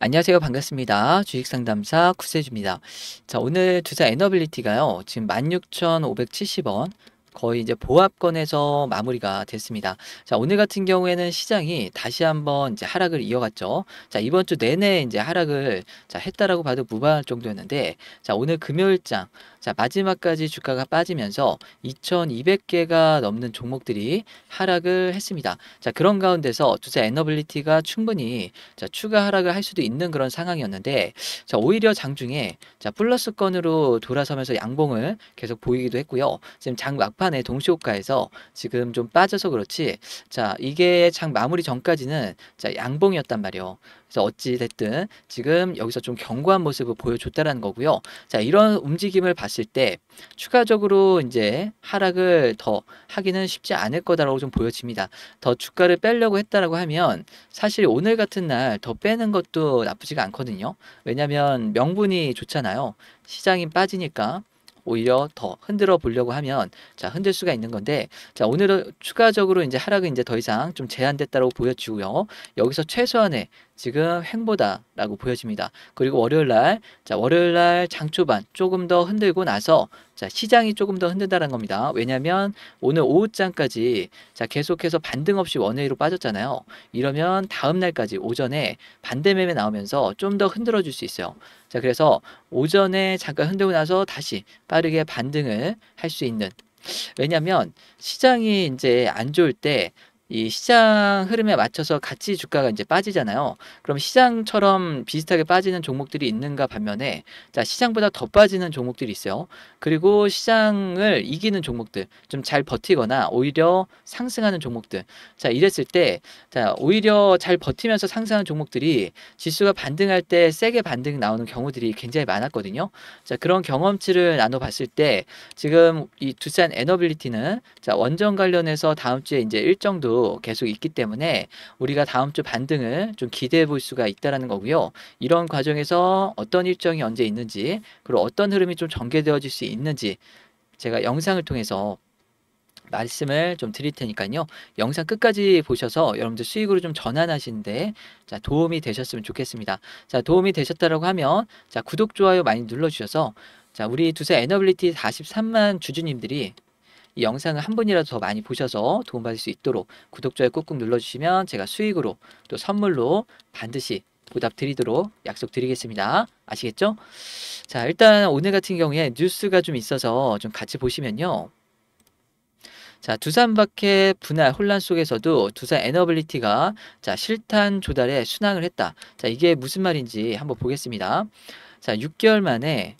안녕하세요. 반갑습니다. 주식상담사 구세주입니다. 자, 오늘 투자 에너빌리티가요. 지금 16,570원. 거의 이제 보합권에서 마무리가 됐습니다. 자, 오늘 같은 경우에는 시장이 다시 한번 이제 하락을 이어갔죠. 자, 이번 주 내내 이제 하락을 자, 했다라고 봐도 무방할 정도였는데, 자, 오늘 금요일장, 자, 마지막까지 주가가 빠지면서 2,200개가 넘는 종목들이 하락을 했습니다. 자, 그런 가운데서 투자 에너블리티가 충분히 자, 추가 하락을 할 수도 있는 그런 상황이었는데 자, 오히려 장중에 자, 플러스권으로 돌아서면서 양봉을 계속 보이기도 했고요. 지금 장 막판에 동시호가에서 지금 좀 빠져서 그렇지 자, 이게 장 마무리 전까지는 자, 양봉이었단 말이에요. 그래서 어찌 됐든 지금 여기서 좀 견고한 모습을 보여줬다는 거고요. 자, 이런 움직임을 봤을 때 추가적으로 이제 하락을 더 하기는 쉽지 않을 거다라고 좀 보여집니다. 더 주가를 빼려고 했다라고 하면 사실 오늘 같은 날 더 빼는 것도 나쁘지가 않거든요. 왜냐하면 명분이 좋잖아요. 시장이 빠지니까 오히려 더 흔들어 보려고 하면 자 흔들 수가 있는 건데 자 오늘은 추가적으로 이제 하락은 이제 더 이상 좀 제한됐다고 보여지고요 여기서 최소한의 지금 횡보다라고 보여집니다. 그리고 월요일 날, 자, 월요일 날 장초반 조금 더 흔들고 나서 자, 시장이 조금 더 흔든다는 겁니다. 왜냐면 오늘 오후장까지 자, 계속해서 반등 없이 원웨이로 빠졌잖아요. 이러면 다음 날까지 오전에 반대 매매 나오면서 좀 더 흔들어 줄 수 있어요. 자, 그래서 오전에 잠깐 흔들고 나서 다시 빠르게 반등을 할 수 있는 왜냐면 시장이 이제 안 좋을 때이 시장 흐름에 맞춰서 같이 주가가 이제 빠지잖아요. 그럼 시장처럼 비슷하게 빠지는 종목들이 있는가 반면에 자, 시장보다 더 빠지는 종목들이 있어요. 그리고 시장을 이기는 종목들, 좀 잘 버티거나 오히려 상승하는 종목들. 자, 이랬을 때 자, 오히려 잘 버티면서 상승하는 종목들이 지수가 반등할 때 세게 반등 나오는 경우들이 굉장히 많았거든요. 자, 그런 경험치를 나눠 봤을 때 지금 이 두산 에너빌리티는 자, 원전 관련해서 다음 주에 이제 일정도 계속 있기 때문에 우리가 다음 주 반등을 좀 기대해 볼 수가 있다라는 거고요. 이런 과정에서 어떤 일정이 언제 있는지 그리고 어떤 흐름이 좀 전개되어질 수 있는지 제가 영상을 통해서 말씀을 좀 드릴 테니까요. 영상 끝까지 보셔서 여러분들 수익으로 좀 전환하시는데 자, 도움이 되셨으면 좋겠습니다. 자, 도움이 되셨다라고 하면 자, 구독, 좋아요 많이 눌러주셔서 자, 우리 두세 에너빌리티 43만 주주님들이 이 영상을 한 번이라도 더 많이 보셔서 도움받을 수 있도록 구독, 좋아요 꾹꾹 눌러주시면 제가 수익으로 또 선물로 반드시 보답 드리도록 약속드리겠습니다. 아시겠죠? 자, 일단 오늘 같은 경우에 뉴스가 좀 있어서 좀 같이 보시면요. 자, 두산박해 분할 혼란 속에서도 두산 에너블리티가 자, 실탄 조달에 순항을 했다. 자, 이게 무슨 말인지 한번 보겠습니다. 자, 6개월 만에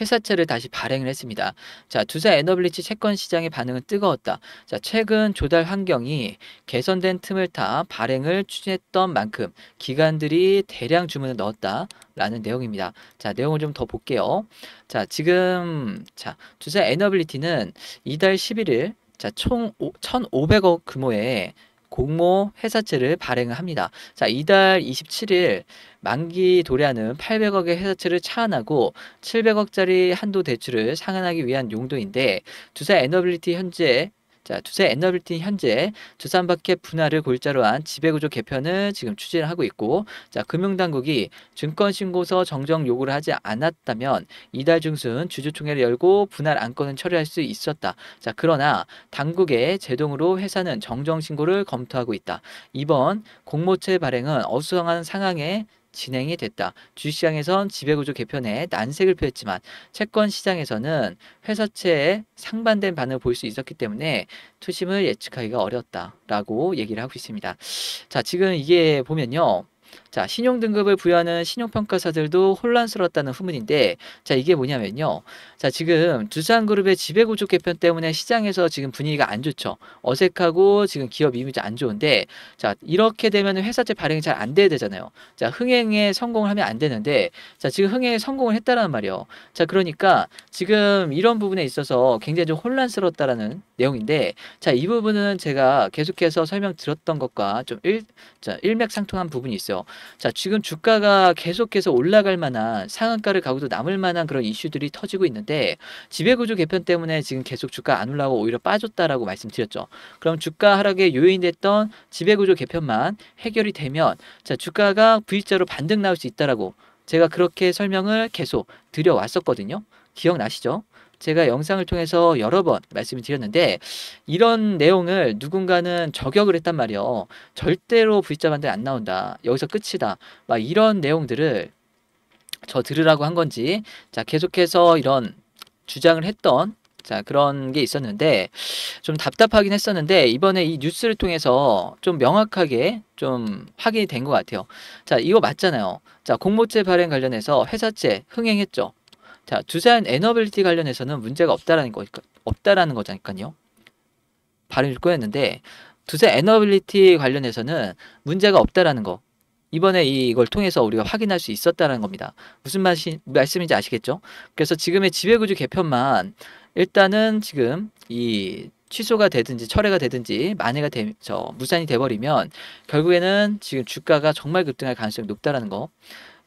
회사채를 다시 발행을 했습니다. 자, 투자 에너빌리티 채권 시장의 반응은 뜨거웠다. 자, 최근 조달 환경이 개선된 틈을 타 발행을 추진했던 만큼 기관들이 대량 주문을 넣었다. 라는 내용입니다. 자, 내용을 좀 더 볼게요. 자, 지금 자, 투자 에너빌리티는 이달 11일 자, 총 1,500억 규모의 공모 회사채를 발행 합니다. 자, 이달 27일 만기 도래하는 800억의 회사채를 차안하고 700억짜리 한도 대출을 상환하기 위한 용도인데 두사 에너빌리티 현재 자, 투세 엔너빌티 현재 주산박해 분할을 골자로 한 지배구조 개편을 지금 추진 하고 있고 자, 금융당국이 증권신고서 정정 요구를 하지 않았다면 이달 중순 주주총회를 열고 분할 안건은 처리할 수 있었다. 자, 그러나 당국의 제동으로 회사는 정정신고를 검토하고 있다. 이번 공모채 발행은 어수선한 상황에 진행이 됐다. 주식시장에선 지배구조 개편에 난색을 표했지만 채권 시장에서는 회사채에 상반된 반응을 볼 수 있었기 때문에 투심을 예측하기가 어려웠다라고 얘기를 하고 있습니다. 자, 지금 이게 보면요. 자, 신용 등급을 부여하는 신용 평가사들도 혼란스러웠다는 후문인데 자, 이게 뭐냐면요. 자, 지금 두산 그룹의 지배 구조 개편 때문에 시장에서 지금 분위기가 안 좋죠. 어색하고 지금 기업 이미지 안 좋은데 자, 이렇게 되면 회사채 발행이 잘 안 돼야 되잖아요. 자, 흥행에 성공을 하면 안 되는데 자, 지금 흥행에 성공을 했다라는 말이에요. 자, 그러니까 지금 이런 부분에 있어서 굉장히 좀 혼란스럽다라는 내용인데 자, 이 부분은 제가 계속해서 설명드렸던 것과 좀 일, 자, 일맥상통한 부분이 있어요. 자, 지금 주가가 계속해서 올라갈 만한 상한가를 가고도 남을 만한 그런 이슈들이 터지고 있는데 지배구조 개편 때문에 지금 계속 주가 안 올라가고 오히려 빠졌다라고 말씀드렸죠. 그럼 주가 하락의 요인됐던 지배구조 개편만 해결이 되면 자, 주가가 V자로 반등 나올 수 있다라고 제가 그렇게 설명을 계속 드려왔었거든요. 기억나시죠? 제가 영상을 통해서 여러 번 말씀을 드렸는데 이런 내용을 누군가는 저격을 했단 말이에요. 절대로 V자 반대 안 나온다. 여기서 끝이다. 막 이런 내용들을 저 들으라고 한 건지 자 계속해서 이런 주장을 했던 자 그런 게 있었는데 좀 답답하긴 했었는데 이번에 이 뉴스를 통해서 좀 명확하게 좀 확인이 된 것 같아요. 자 이거 맞잖아요. 자 공모죄 발행 관련해서 회사채 흥행했죠. 자, 두산 에너빌리티 관련해서는 문제가 없다라는 거 없다라는 거잖아요. 발음 읽고했는데두산 에너빌리티 관련해서는 문제가 없다라는 거. 이번에 이걸 통해서 우리가 확인할 수 있었다는 겁니다. 무슨 말이, 말씀인지 아시겠죠? 그래서 지금의 지배구조 개편만 일단은 지금 이 취소가 되든지 철회가 되든지 만회가 되, 죠 무산이 돼버리면 결국에는 지금 주가가 정말 급등할 가능성이 높다라는 거.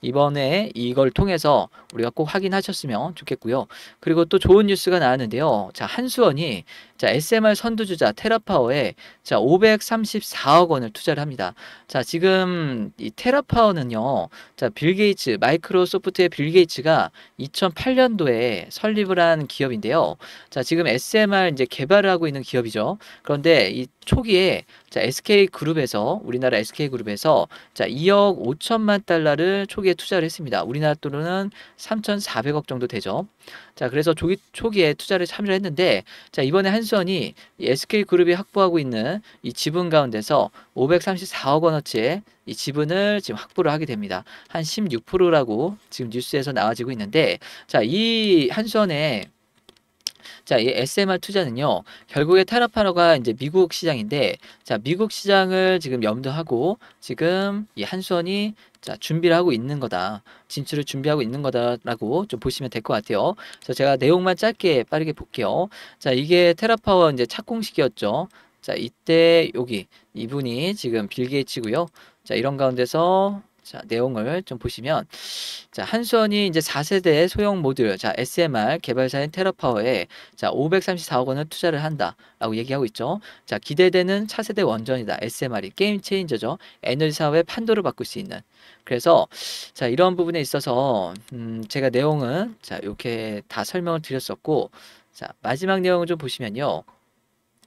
이번에 이걸 통해서 우리가 꼭 확인하셨으면 좋겠고요. 그리고 또 좋은 뉴스가 나왔는데요. 자, 한수원이 자, SMR 선두주자 테라파워에 자, 534억 원을 투자를 합니다. 자, 지금 이 테라파워는요. 자, 빌 게이츠, 마이크로소프트의 빌 게이츠가 2008년도에 설립을 한 기업인데요. 자, 지금 SMR 이제 개발을 하고 있는 기업이죠. 그런데 이 초기에 자, SK 그룹에서 우리나라 SK 그룹에서 자, 2억 5천만 달러를 초기에 투자를 했습니다. 우리나라 돈으로는 3,400억 정도 되죠. 자, 그래서 초기, 초기에 투자를 참여를 했는데 자, 이번에 한수원이 SK 그룹이 확보하고 있는 이 지분 가운데서 534억 원어치의 이 지분을 지금 확보를 하게 됩니다. 한 16%라고 지금 뉴스에서 나와지고 있는데 자, 이 한수원의 자, 이 SMR 투자는요. 결국에 테라파노가 이제 미국 시장인데 자, 미국 시장을 지금 염두하고 지금 이 한수원이 자, 준비를 하고 있는 거다. 진출을 준비하고 있는 거다라고 좀 보시면 될 것 같아요. 그래서 제가 내용만 짧게 빠르게 볼게요. 자, 이게 테라파워 이제 착공식이었죠. 자, 이때 여기 이분이 지금 빌 게이츠고요. 자, 이런 가운데서 자, 내용을 좀 보시면 자, 한수원이 이제 4세대 소형 모듈, 자, SMR 개발사인 테라파워에 자, 534억 원을 투자를 한다라고 얘기하고 있죠. 자, 기대되는 차세대 원전이다. SMR이 게임 체인저죠. 에너지 사업의 판도를 바꿀 수 있는. 그래서 자, 이런 부분에 있어서 음, 제가 내용은 자, 이렇게 다 설명을 드렸었고 자, 마지막 내용을 좀 보시면요.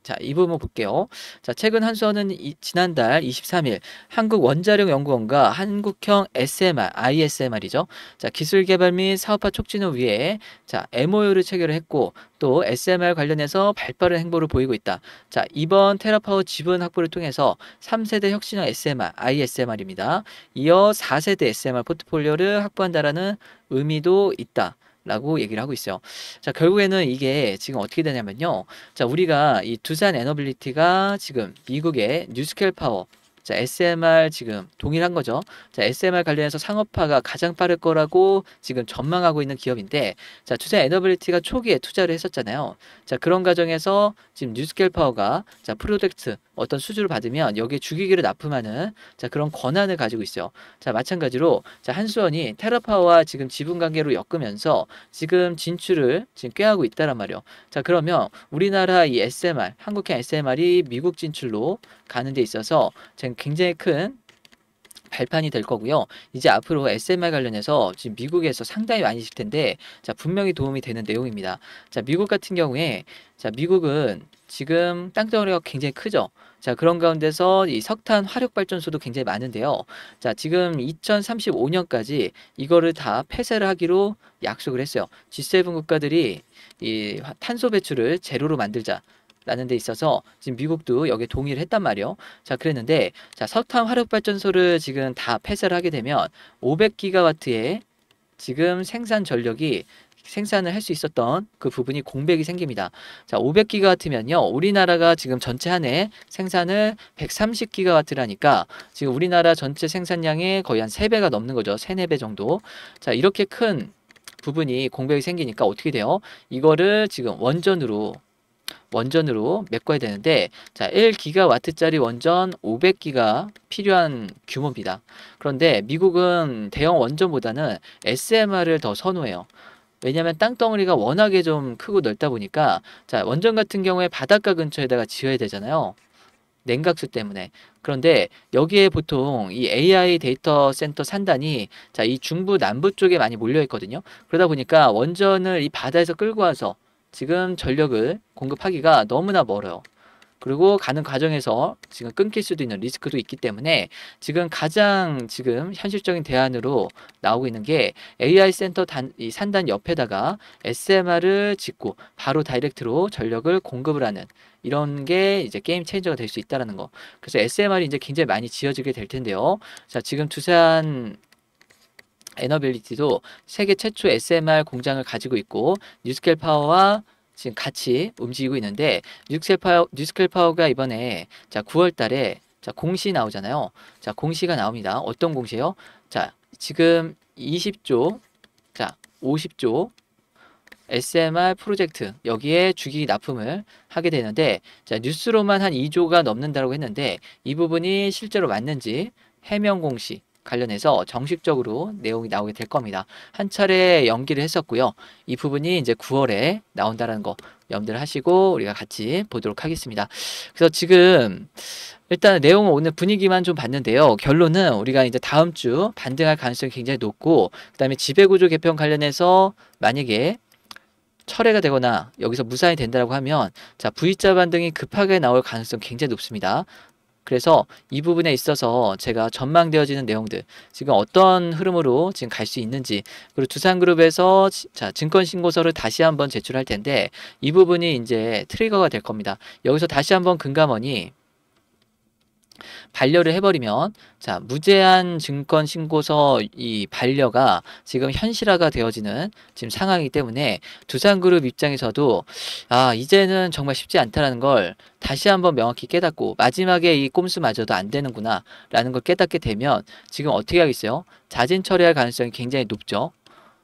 자, 이 부분 볼게요. 자, 최근 한수원은 이, 지난달 23일 한국 원자력 연구원과 한국형 SMR, ISMR이죠. 자, 기술 개발 및 사업화 촉진을 위해 자, MOU를 체결을 했고 또 SMR 관련해서 발빠른 행보를 보이고 있다. 자, 이번 테라파워 지분 확보를 통해서 3세대 혁신형 SMR, ISMR입니다. 이어 4세대 SMR 포트폴리오를 확보한다라는 의미도 있다. 라고 얘기를 하고 있어요. 자, 결국에는 이게 지금 어떻게 되냐면요. 자, 우리가 이 두산 에너빌리티가 지금 미국의 뉴스켈 파워 자, SMR 지금 동일한 거죠. 자, SMR 관련해서 상업화가 가장 빠를 거라고 지금 전망하고 있는 기업인데, 자, 투자 에너빌리티가 초기에 투자를 했었잖아요. 자, 그런 과정에서 지금 뉴스켈 파워가 자, 프로젝트 어떤 수주를 받으면 여기에 주기기를 납품하는 자, 그런 권한을 가지고 있어요. 자, 마찬가지로 자, 한수원이 테라파와 워 지금 지분 관계로 엮으면서 지금 진출을 지금 꾀하고 있다란 말이에요. 자, 그러면 우리나라 이 SMR, 한국형 SMR이 미국 진출로 가는 데 있어서 지금 굉장히 큰 발판이 될 거고요. 이제 앞으로 SMR 관련해서 지금 미국에서 상당히 많이 있을 텐데 자 분명히 도움이 되는 내용입니다. 자 미국 같은 경우에 자 미국은 지금 땅덩어리가 굉장히 크죠. 자 그런 가운데서 이 석탄 화력 발전소도 굉장히 많은데요. 자 지금 2035년까지 이거를 다 폐쇄를 하기로 약속을 했어요. G7 국가들이 이 탄소 배출을 제로로 만들자. 라는 데 있어서 지금 미국도 여기에 동의를 했단 말이요. 자, 그랬는데 자, 석탄 화력 발전소를 지금 다 폐쇄를 하게 되면 500기가와트의 지금 생산 전력이 생산을 할 수 있었던 그 부분이 공백이 생깁니다. 자, 500기가와트면요. 우리나라가 지금 전체 한해 생산을 130기가와트라니까 지금 우리나라 전체 생산량의 거의 한 3배가 넘는 거죠. 3, 4배 정도. 자, 이렇게 큰 부분이 공백이 생기니까 어떻게 돼요? 이거를 지금 원전으로 원전으로 메꿔야 되는데 자 1기가와트짜리 원전 500기가 필요한 규모입니다. 그런데 미국은 대형 원전보다는 SMR을 더 선호해요. 왜냐하면 땅덩어리가 워낙에 좀 크고 넓다 보니까 자 원전 같은 경우에 바닷가 근처에다가 지어야 되잖아요. 냉각수 때문에. 그런데 여기에 보통 이 AI 데이터 센터 산단이 자, 이 중부 남부 쪽에 많이 몰려 있거든요. 그러다 보니까 원전을 이 바다에서 끌고 와서 지금 전력을 공급하기가 너무나 멀어요. 그리고 가는 과정에서 지금 끊길 수도 있는 리스크도 있기 때문에 지금 가장 지금 현실적인 대안으로 나오고 있는 게 AI 센터 단, 이 산단 옆에다가 SMR을 짓고 바로 다이렉트로 전력을 공급을 하는 이런 게 이제 게임 체인저가 될 수있다는 거. 그래서 SMR이 이제 굉장히 많이 지어지게 될 텐데요. 자, 지금 두산 에너빌리티도 세계 최초 SMR 공장을 가지고 있고 뉴스켈 파워와 지금 같이 움직이고 있는데 뉴스켈 파워 뉴스켈 파워가 이번에 자 9월 달에 자 공시 나오잖아요. 자 공시가 나옵니다. 어떤 공시요? 자 지금 20조 자 50조 SMR 프로젝트 여기에 주기 납품을 하게 되는데 자 뉴스로만 한 2조가 넘는다고 했는데 이 부분이 실제로 맞는지 해명 공시 관련해서 정식적으로 내용이 나오게 될 겁니다. 한 차례 연기를 했었고요. 이 부분이 이제 9월에 나온다라는 거 염두를 하시고 우리가 같이 보도록 하겠습니다. 그래서 지금 일단 내용은 오늘 분위기만 좀 봤는데요. 결론은 우리가 이제 다음 주 반등할 가능성이 굉장히 높고 그다음에 지배구조 개편 관련해서 만약에 철회가 되거나 여기서 무산이 된다고 하면 자 V자 반등이 급하게 나올 가능성 굉장히 높습니다. 그래서 이 부분에 있어서 제가 전망되어지는 내용들, 지금 어떤 흐름으로 지금 갈 수 있는지, 그리고 두산그룹에서 자, 증권신고서를 다시 한번 제출할 텐데, 이 부분이 이제 트리거가 될 겁니다. 여기서 다시 한번 금감원이 반려를 해버리면 자 무제한 증권 신고서 이 반려가 지금 현실화가 되어지는 지금 상황이기 때문에 두산그룹 입장에서도 아 이제는 정말 쉽지 않다라는 걸 다시 한번 명확히 깨닫고 마지막에 이 꼼수마저도 안 되는구나 라는 걸 깨닫게 되면 지금 어떻게 하겠어요? 자진 처리할 가능성이 굉장히 높죠.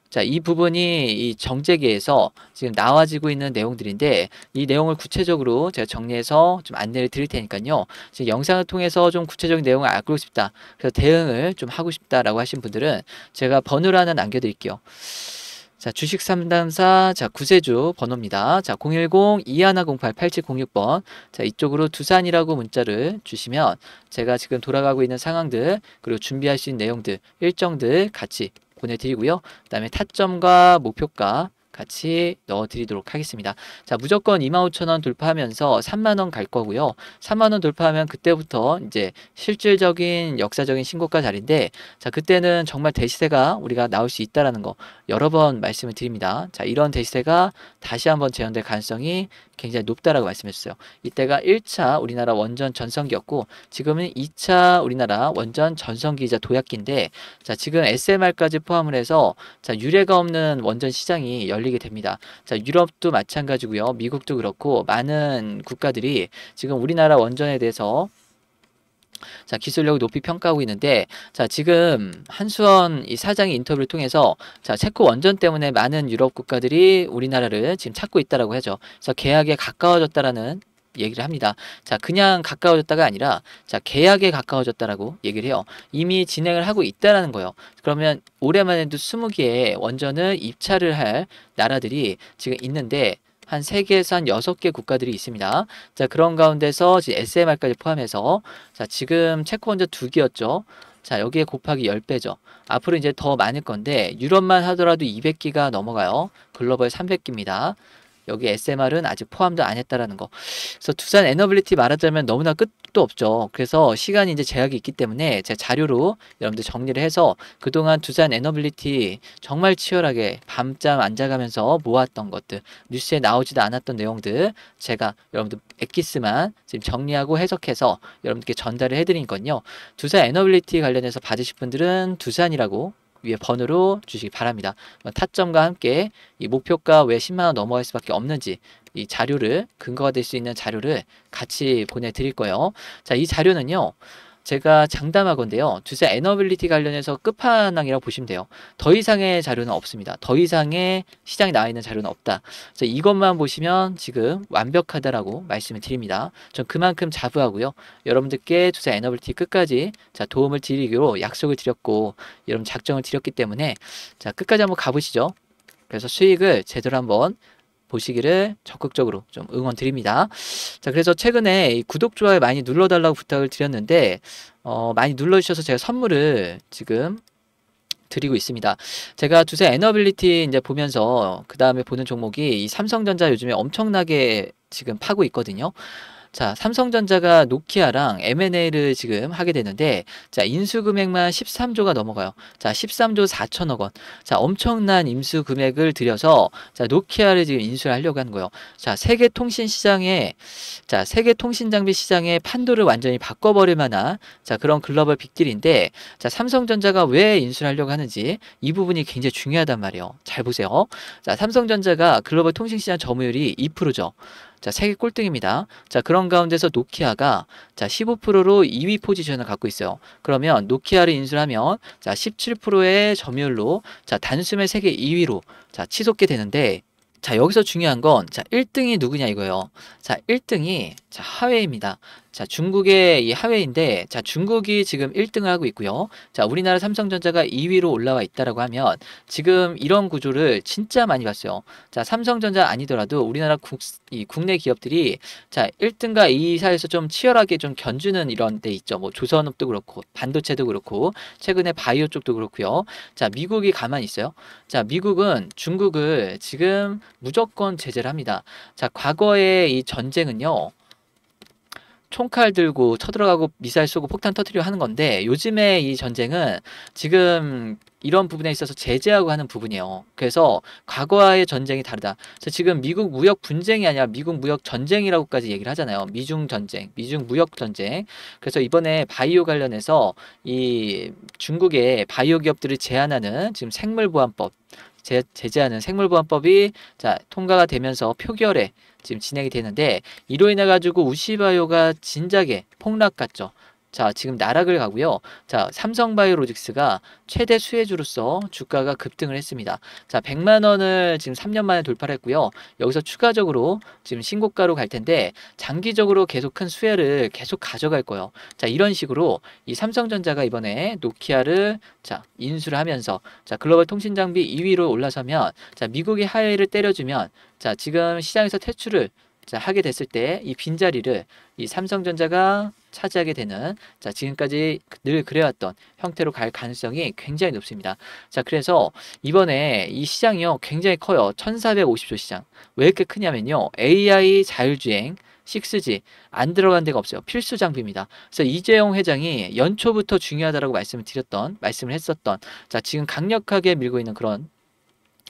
자, 이 부분이 이 정재계에서 지금 나와지고 있는 내용들인데 이 내용을 구체적으로 제가 정리해서 좀 안내를 드릴 테니까요. 지금 영상을 통해서 좀 구체적인 내용을 알고 싶다. 그래서 대응을 좀 하고 싶다라고 하신 분들은 제가 번호를 하나 남겨드릴게요. 자, 주식 상담사, 자, 구세주 번호입니다. 자, 010-2108-8706번. 자, 이쪽으로 두산이라고 문자를 주시면 제가 지금 돌아가고 있는 상황들, 그리고 준비하신 내용들, 일정들 같이 보내드리고요. 그 다음에 타점과 목표가 같이 넣어드리도록 하겠습니다. 자, 무조건 25,000원 돌파하면서 3만원 갈 거고요. 3만원 돌파하면 그때부터 이제 실질적인 역사적인 신고가 자리인데, 자, 그때는 정말 대시세가 우리가 나올 수 있다라는 거 여러 번 말씀을 드립니다. 자, 이런 대시세가 다시 한번 재현될 가능성이 굉장히 높다라고 말씀했어요. 이때가 1차 우리나라 원전 전성기였고 지금은 2차 우리나라 원전 전성기이자 도약기인데 자 지금 SMR까지 포함을 해서 자 유례가 없는 원전 시장이 열리게 됩니다. 자 유럽도 마찬가지고요. 미국도 그렇고 많은 국가들이 지금 우리나라 원전에 대해서 자, 기술력을 높이 평가하고 있는데 자, 지금 한수원 이사장이 인터뷰를 통해서 자, 체코 원전 때문에 많은 유럽 국가들이 우리나라를 지금 찾고 있다라고 하죠. 그래서 계약에 가까워졌다라는 얘기를 합니다. 자, 그냥 가까워졌다가 아니라 자, 계약에 가까워졌다라고 얘기를 해요. 이미 진행을 하고 있다라는 거예요. 그러면 올해만 해도 20개의 원전을 입찰을 할 나라들이 지금 있는데 한 3개에서 한 6개 국가들이 있습니다. 자, 그런 가운데서 SMR까지 포함해서 자, 지금 체코 혼자 2개였죠. 자, 여기에 곱하기 10배죠. 앞으로 이제 더 많을 건데 유럽만 하더라도 200기가 넘어가요. 글로벌 300기입니다. 여기 SMR은 아직 포함도 안 했다라는 거. 그래서 두산 에너빌리티 말하자면 너무나 끝도 없죠. 그래서 시간이 이제 제약이 있기 때문에 제 자료로 여러분들 정리를 해서 그동안 두산 에너빌리티 정말 치열하게 밤잠 안 자가면서 모았던 것들, 뉴스에 나오지도 않았던 내용들 제가 여러분들 엑기스만 지금 정리하고 해석해서 여러분께 들 전달을 해드린 건요. 두산 에너빌리티 관련해서 받으실 분들은 두산이라고 위에 번호로 주시기 바랍니다. 뭐 타점과 함께 이 목표가 왜 10만원 넘어갈 수밖에 없는지 이 자료를 근거가 될 수 있는 자료를 같이 보내드릴 거예요. 자, 이 자료는요. 제가 장담하건데요. 주세 에너빌리티 관련해서 끝판왕이라고 보시면 돼요. 더 이상의 자료는 없습니다. 더 이상의 시장에 나와 있는 자료는 없다. 그래서 이것만 보시면 지금 완벽하다라고 말씀을 드립니다. 전 그만큼 자부하고요. 여러분들께 주세 에너빌리티 끝까지 자 도움을 드리기로 약속을 드렸고 여러분 작정을 드렸기 때문에 자 끝까지 한번 가보시죠. 그래서 수익을 제대로 한번 보시기를 적극적으로 좀 응원 드립니다. 자, 그래서 최근에 구독, 좋아요 많이 눌러달라고 부탁을 드렸는데, 어, 많이 눌러주셔서 제가 선물을 지금 드리고 있습니다. 제가 두세 에너빌리티 이제 보면서 그 다음에 보는 종목이 이 삼성전자 요즘에 엄청나게 지금 파고 있거든요. 자, 삼성전자가 노키아랑 M&A를 지금 하게 되는데 자, 인수 금액만 13조가 넘어가요. 자, 13조 4천억 원. 자, 엄청난 임수 금액을 들여서 자, 노키아를 지금 인수를 하려고 하는 거예요. 자, 세계 통신 시장에 자, 세계 통신 장비 시장의 판도를 완전히 바꿔 버릴 만한 자, 그런 글로벌 빅딜인데 자, 삼성전자가 왜 인수를 하려고 하는지 이 부분이 굉장히 중요하단 말이에요. 잘 보세요. 자, 삼성전자가 글로벌 통신 시장 점유율이 2%죠. 자, 세계 꼴등입니다. 자, 그런 가운데서 노키아가 자, 15%로 2위 포지션을 갖고 있어요. 그러면 노키아를 인수하면 자, 17%의 점유율로 자, 단숨에 세계 2위로 자, 치솟게 되는데 자, 여기서 중요한 건 자, 1등이 누구냐 이거예요. 자, 1등이 자, 하웨이입니다. 자, 중국의 이 하회인데 자, 중국이 지금 1등을 하고 있고요. 자, 우리나라 삼성전자가 2위로 올라와 있다라고 하면 지금 이런 구조를 진짜 많이 봤어요. 자, 삼성전자 아니더라도 우리나라 국, 이 국내 기업들이 자, 1등과 2위 사이에서 좀 치열하게 좀 견주는 이런 데 있죠. 뭐 조선업도 그렇고 반도체도 그렇고 최근에 바이오 쪽도 그렇고요. 자, 미국이 가만히 있어요. 자, 미국은 중국을 지금 무조건 제재를 합니다. 자, 과거의 이 전쟁은요. 총칼 들고 쳐들어가고 미사일 쏘고 폭탄 터트리고 하는 건데 요즘에 이 전쟁은 지금 이런 부분에 있어서 제재하고 하는 부분이에요. 그래서 과거와의 전쟁이 다르다. 그래서 지금 미국 무역 분쟁이 아니라 미국 무역 전쟁이라고까지 얘기를 하잖아요. 미중 전쟁, 미중 무역 전쟁. 그래서 이번에 바이오 관련해서 이 중국의 바이오 기업들을 제한하는 지금 생물보안법 제, 제재하는 생물보안법이 자 통과가 되면서 표결에 지금 진행이 되는데 이로 인해 가지고 우시바요가 진작에 폭락갔죠. 자, 지금 나락을 가고요. 자, 삼성바이오로직스가 최대 수혜주로서 주가가 급등을 했습니다. 자, 100만 원을 지금 3년 만에 돌파 했고요. 여기서 추가적으로 지금 신고가로 갈 텐데 장기적으로 계속 큰 수혜를 계속 가져갈 거예요. 자, 이런 식으로 이 삼성전자가 이번에 노키아를 자, 인수를 하면서 자, 글로벌 통신 장비 2위로 올라서면 자, 미국의 하회를 때려주면 자, 지금 시장에서 퇴출을 자, 하게 됐을 때 이 빈자리를 이 삼성전자가 차지하게 되는 자 지금까지 늘 그래왔던 형태로 갈 가능성이 굉장히 높습니다. 자 그래서 이번에 이 시장이요 굉장히 커요. 1450조 시장 왜 이렇게 크냐면요 AI 자율주행 6G 안 들어간 데가 없어요. 필수 장비입니다. 그래서 이재용 회장이 연초부터 중요하다라고 말씀을 드렸던 말씀을 했었던 자 지금 강력하게 밀고 있는 그런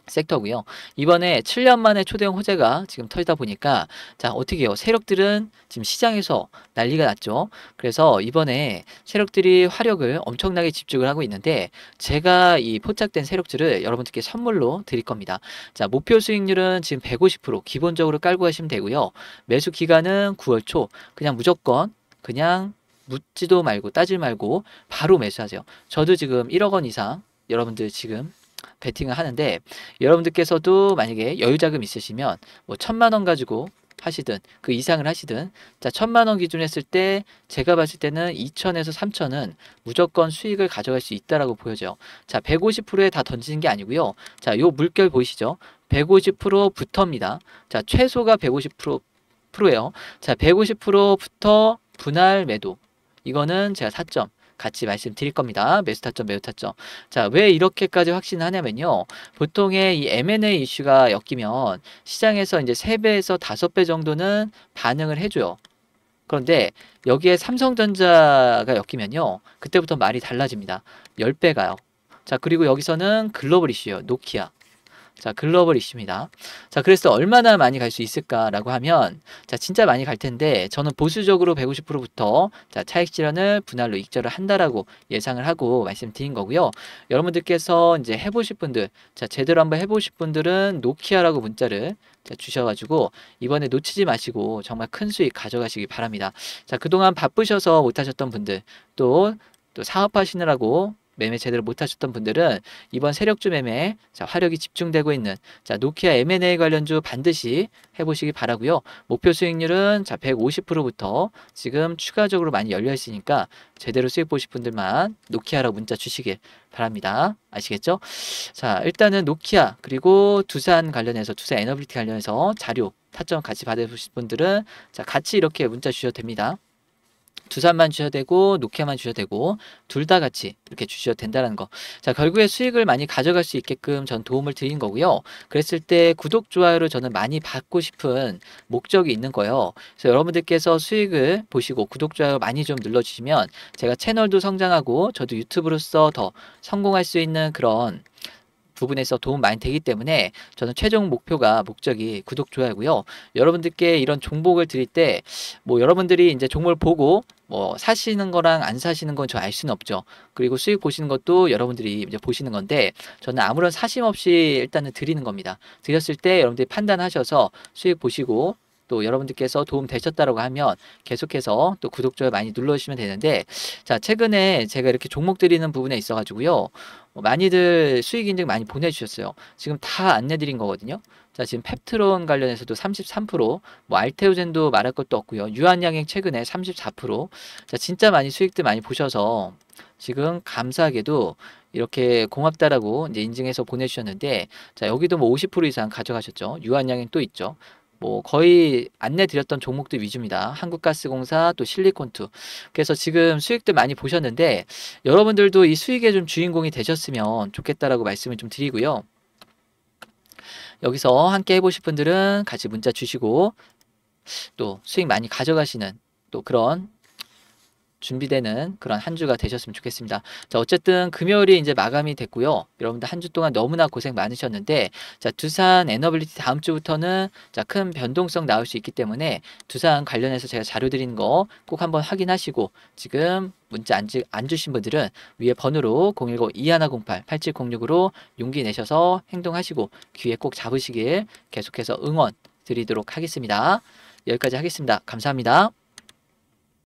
섹터고요. 이번에 7년 만에 초대형 호재가 지금 터지다 보니까 자 어떻게 해요? 세력들은 지금 시장에서 난리가 났죠. 그래서 이번에 세력들이 화력을 엄청나게 집중을 하고 있는데 제가 이 포착된 세력들을 여러분들께 선물로 드릴 겁니다. 자 목표 수익률은 지금 150% 기본적으로 깔고 가시면 되고요. 매수 기간은 9월 초 그냥 무조건 그냥 묻지도 말고 따질 말고 바로 매수하세요. 저도 지금 1억 원 이상 여러분들 지금 베팅을 하는데 여러분들께서도 만약에 여유 자금 있으시면 뭐 천만 원 가지고 하시든 그 이상을 하시든 자 천만 원 기준 했을 때 제가 봤을 때는 2천에서 3천은 무조건 수익을 가져갈 수 있다라고 보여져요. 자 150%에 다 던지는 게 아니고요. 자 요 물결 보이시죠? 150%부터입니다. 자 최소가 150%예요. 프로자 150%부터 분할 매도 이거는 제가 4점 같이 말씀드릴 겁니다. 매수 타점, 매수 타점. 자, 왜 이렇게까지 확신하냐면요. 보통의 이 M&A 이슈가 엮이면 시장에서 이제 3배에서5배 정도는 반응을 해줘요. 그런데 여기에 삼성전자가 엮이면요. 그때부터 말이 달라집니다. 1 0배가요 자, 그리고 여기서는 글로벌 이슈예요. 노키아. 자, 글로벌 이슈입니다. 자, 그래서 얼마나 많이 갈 수 있을까라고 하면, 자, 진짜 많이 갈 텐데, 저는 보수적으로 150%부터, 자, 차익 실현을 분할로 익절을 한다라고 예상을 하고 말씀드린 거고요. 여러분들께서 이제 해보실 분들, 자, 제대로 한번 해보실 분들은 노키아라고 문자를 자, 주셔가지고, 이번에 놓치지 마시고, 정말 큰 수익 가져가시기 바랍니다. 자, 그동안 바쁘셔서 못하셨던 분들, 또, 또 사업하시느라고 매매 제대로 못하셨던 분들은 이번 세력주 매매 자, 화력이 집중되고 있는 자, 노키아 M&A 관련주 반드시 해보시기 바라고요. 목표 수익률은 자, 150%부터 지금 추가적으로 많이 열려 있으니까 제대로 수익 보실 분들만 노키아로 문자 주시길 바랍니다. 아시겠죠? 자, 일단은 노키아 그리고 두산 관련해서 두산 에너블티 관련해서 자료 타점 같이 받으실 분들은 자, 같이 이렇게 문자 주셔도 됩니다. 두산만 주셔도 되고 노키아만 주셔도 되고 둘 다 같이 이렇게 주셔도 된다는 거. 자 결국에 수익을 많이 가져갈 수 있게끔 전 도움을 드린 거고요. 그랬을 때 구독 좋아요를 저는 많이 받고 싶은 목적이 있는 거예요. 그래서 여러분들께서 수익을 보시고 구독 좋아요 많이 좀 눌러주시면 제가 채널도 성장하고 저도 유튜브로서 더 성공할 수 있는 그런 부분에서 도움 많이 되기 때문에 저는 최종 목표가 목적이 구독 좋아요고요. 여러분들께 이런 종목을 드릴 때 뭐 여러분들이 이제 종목을 보고 뭐 사시는 거랑 안 사시는 건 저 알 수는 없죠. 그리고 수익 보시는 것도 여러분들이 이제 보시는 건데 저는 아무런 사심 없이 일단은 드리는 겁니다. 드렸을 때 여러분들이 판단하셔서 수익 보시고 또 여러분들께서 도움 되셨다라고 하면 계속해서 또 구독 좋아요 많이 눌러주시면 되는데 자 최근에 제가 이렇게 종목 드리는 부분에 있어가지고요 뭐 많이들 수익 인증 많이 보내주셨어요. 지금 다 안내드린 거거든요. 자, 지금 펩트론 관련해서도 33%, 뭐 알테오젠도 말할 것도 없고요. 유한양행 최근에 34%. 자, 진짜 많이 수익들 많이 보셔서 지금 감사하게도 이렇게 고맙다라고 이제 인증해서 보내주셨는데 자 여기도 뭐 50% 이상 가져가셨죠 유한양행 또 있죠 뭐 거의 안내드렸던 종목들 위주입니다. 한국가스공사 또 실리콘투. 그래서 지금 수익들 많이 보셨는데 여러분들도 이 수익의 좀 주인공이 되셨으면 좋겠다라고 말씀을 좀 드리고요. 여기서 함께 해보실 분들은 같이 문자 주시고 또 수익 많이 가져가시는 또 그런 준비되는 그런 한 주가 되셨으면 좋겠습니다. 자, 어쨌든 금요일이 이제 마감이 됐고요. 여러분들 한 주 동안 너무나 고생 많으셨는데, 자, 두산 에너빌리티 다음 주부터는 자, 큰 변동성 나올 수 있기 때문에 두산 관련해서 제가 자료 드린 거 꼭 한번 확인하시고, 지금 문자 안, 지, 안 주신 분들은 위에 번호로 010-2108-8706으로 용기 내셔서 행동하시고, 기회 꼭 잡으시길 계속해서 응원 드리도록 하겠습니다. 여기까지 하겠습니다. 감사합니다.